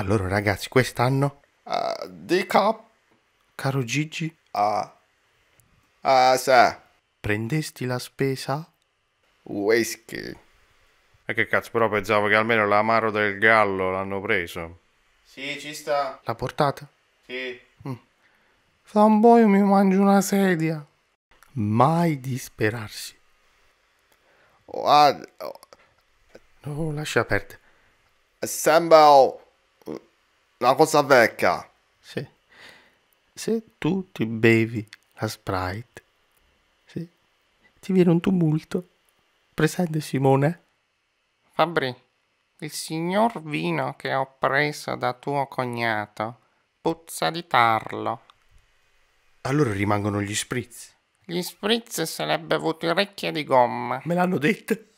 Allora ragazzi, quest'anno... Uh, ah, dica... Caro Gigi... Ah... Uh, ah, uh, sa... Prendesti la spesa? Whisky. E che cazzo, però pensavo che almeno l'amaro del gallo l'hanno preso. Sì, ci sta. L'ha portata? Sì. Mm. Fra un po' mi mangio una sedia. Mai disperarsi. Oh, ah, oh. No, lascia aperte. Assemble la cosa vecchia. Sì. Se tu ti bevi la Sprite, sì, ti viene un tumulto. Presente Simone? Fabri, il signor vino che ho preso da tuo cognato puzza di tarlo. Allora rimangono gli spritz. Gli spritz se li ha orecchie di gomma. Me l'hanno detto.